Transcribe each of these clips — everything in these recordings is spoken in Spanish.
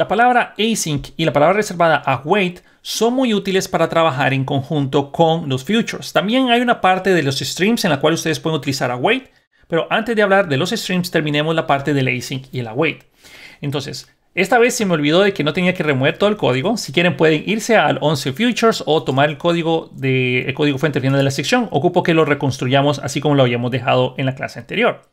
La palabra async y la palabra reservada await son muy útiles para trabajar en conjunto con los futures. También hay una parte de los streams en la cual ustedes pueden utilizar await, pero antes de hablar de los streams terminemos la parte del async y el await. Entonces, esta vez se me olvidó de que no tenía que remover todo el código. Si quieren pueden irse al 11 futures o tomar el código de el código fuente final de la sección. Ocupo que lo reconstruyamos así como lo habíamos dejado en la clase anterior.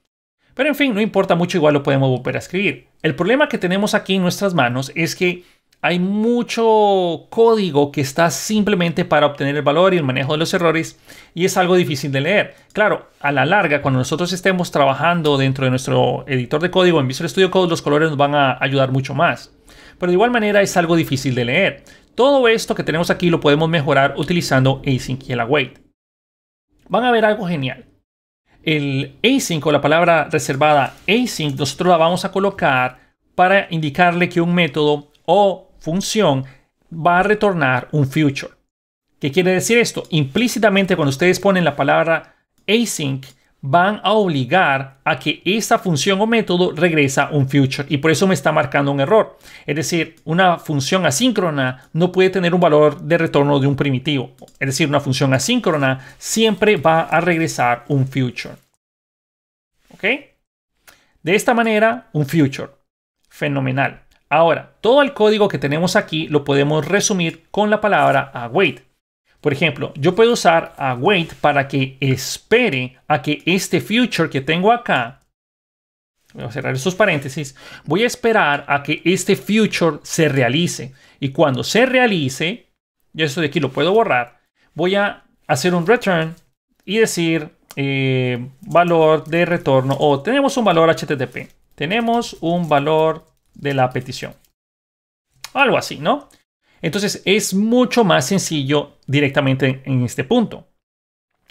Pero en fin, no importa mucho, igual lo podemos volver a escribir. El problema que tenemos aquí en nuestras manos es que hay mucho código que está simplemente para obtener el valor y el manejo de los errores y es algo difícil de leer. Claro, a la larga, cuando nosotros estemos trabajando dentro de nuestro editor de código en Visual Studio Code, los colores nos van a ayudar mucho más. Pero de igual manera es algo difícil de leer. Todo esto que tenemos aquí lo podemos mejorar utilizando async y el await. Van a ver algo genial. El async o la palabra reservada async nosotros la vamos a colocar para indicarle que un método o función va a retornar un future. ¿Qué quiere decir esto? Implícitamente cuando ustedes ponen la palabra async van a obligar a que esa función o método regresa un future y por eso me está marcando un error. Es decir, una función asíncrona no puede tener un valor de retorno de un primitivo. Es decir, una función asíncrona siempre va a regresar un future. ¿Ok? De esta manera, un future. Fenomenal. Ahora, todo el código que tenemos aquí lo podemos resumir con la palabra await. Por ejemplo, yo puedo usar a para que espere a que este future que tengo acá, voy a cerrar estos paréntesis, voy a esperar a que este future se realice. Y cuando se realice, ya esto de aquí lo puedo borrar, voy a hacer un return y decir eh, valor de retorno o tenemos un valor HTTP, tenemos un valor de la petición. Algo así, ¿no? Entonces es mucho más sencillo directamente en este punto.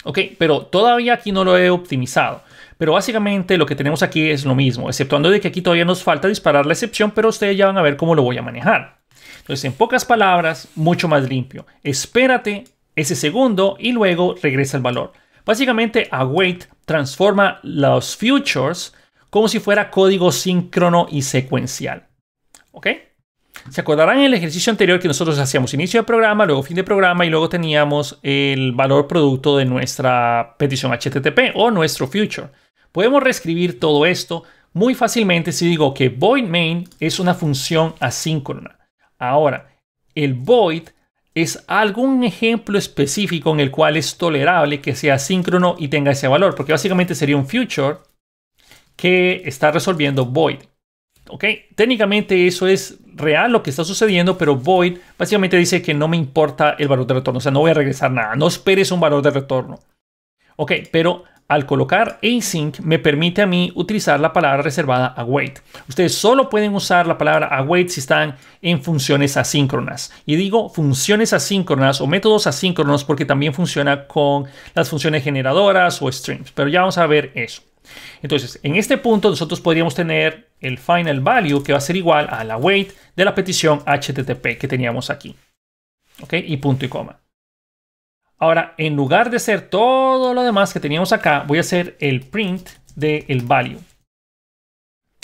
Ok, pero todavía aquí no lo he optimizado. Pero básicamente lo que tenemos aquí es lo mismo, exceptuando de que aquí todavía nos falta disparar la excepción, pero ustedes ya van a ver cómo lo voy a manejar. Entonces, en pocas palabras, mucho más limpio. Espérate ese segundo y luego regresa el valor. Básicamente, await transforma los futures como si fuera código síncrono y secuencial. ¿Ok? ¿Se acordarán el ejercicio anterior que nosotros hacíamos inicio de programa, luego fin de programa y luego teníamos el valor producto de nuestra petición HTTP o nuestro future? Podemos reescribir todo esto muy fácilmente si digo que void main es una función asíncrona. Ahora, el void es algún ejemplo específico en el cual es tolerable que sea asíncrono y tenga ese valor, porque básicamente sería un future que está resolviendo void técnicamente eso es real lo que está sucediendo, pero Void básicamente dice que no me importa el valor de retorno, o sea, no voy a regresar nada, no esperes un valor de retorno. Ok, pero al colocar async me permite a mí utilizar la palabra reservada await. Ustedes solo pueden usar la palabra await si están en funciones asíncronas. Y digo funciones asíncronas o métodos asíncronos porque también funciona con las funciones generadoras o streams, pero ya vamos a ver eso. Entonces, en este punto nosotros podríamos tener el final value que va a ser igual a la weight de la petición HTTP que teníamos aquí. ¿Ok? Y punto y coma. Ahora, en lugar de hacer todo lo demás que teníamos acá, voy a hacer el print del value.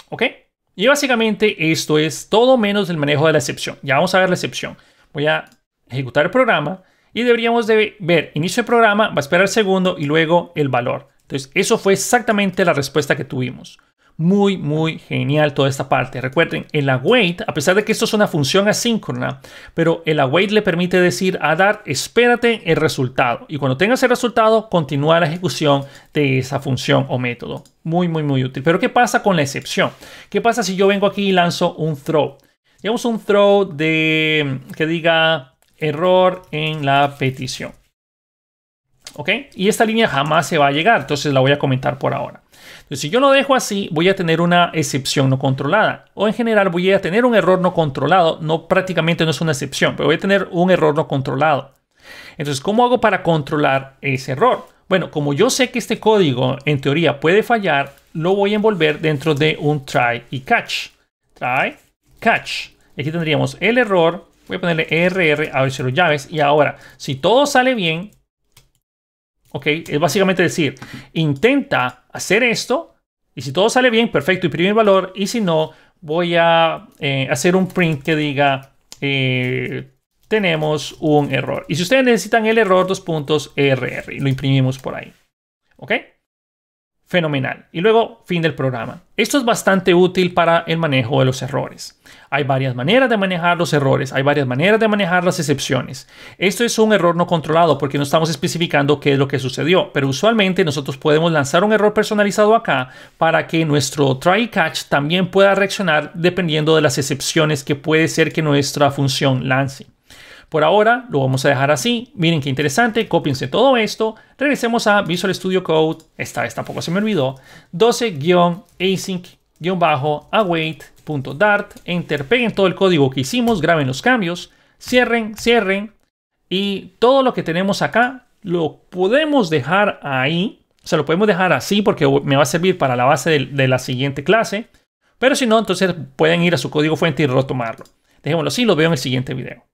¿Ok? Y básicamente esto es todo menos el manejo de la excepción. Ya vamos a ver la excepción. Voy a ejecutar el programa y deberíamos de ver inicio del programa, va a esperar el segundo y luego el valor. Entonces, eso fue exactamente la respuesta que tuvimos. Muy, muy genial toda esta parte. Recuerden, el await, a pesar de que esto es una función asíncrona, pero el await le permite decir a Dart, espérate el resultado. Y cuando tengas el resultado, continúa la ejecución de esa función o método. Muy, muy, muy útil. Pero ¿qué pasa con la excepción? ¿Qué pasa si yo vengo aquí y lanzo un throw? Digamos un throw de que diga error en la petición. Y esta línea jamás se va a llegar, entonces la voy a comentar por ahora. Entonces, si yo lo dejo así, voy a tener una excepción no controlada. O en general voy a tener un error no controlado. No prácticamente no es una excepción, pero voy a tener un error no controlado. Entonces, ¿cómo hago para controlar ese error? Bueno, como yo sé que este código en teoría puede fallar, lo voy a envolver dentro de un try y catch. Try, catch. Aquí tendríamos el error. Voy a ponerle RR a ver llaves. Y ahora, si todo sale bien, ¿ok? Es básicamente decir, intenta hacer esto y si todo sale bien, perfecto, imprime el valor y si no, voy a eh, hacer un print que diga eh, tenemos un error. Y si ustedes necesitan el error, dos puntos RR, lo imprimimos por ahí, ¿ok? Fenomenal. Y luego, fin del programa. Esto es bastante útil para el manejo de los errores. Hay varias maneras de manejar los errores, hay varias maneras de manejar las excepciones. Esto es un error no controlado porque no estamos especificando qué es lo que sucedió, pero usualmente nosotros podemos lanzar un error personalizado acá para que nuestro try catch también pueda reaccionar dependiendo de las excepciones que puede ser que nuestra función lance. Por ahora lo vamos a dejar así. Miren qué interesante, Cópiense todo esto. Regresemos a Visual Studio Code, esta vez tampoco se me olvidó, 12-async-await.dart, enter, peguen todo el código que hicimos, graben los cambios, cierren, cierren, y todo lo que tenemos acá lo podemos dejar ahí, o sea, lo podemos dejar así porque me va a servir para la base de, de la siguiente clase, pero si no, entonces pueden ir a su código fuente y retomarlo. Dejémoslo así, lo veo en el siguiente video.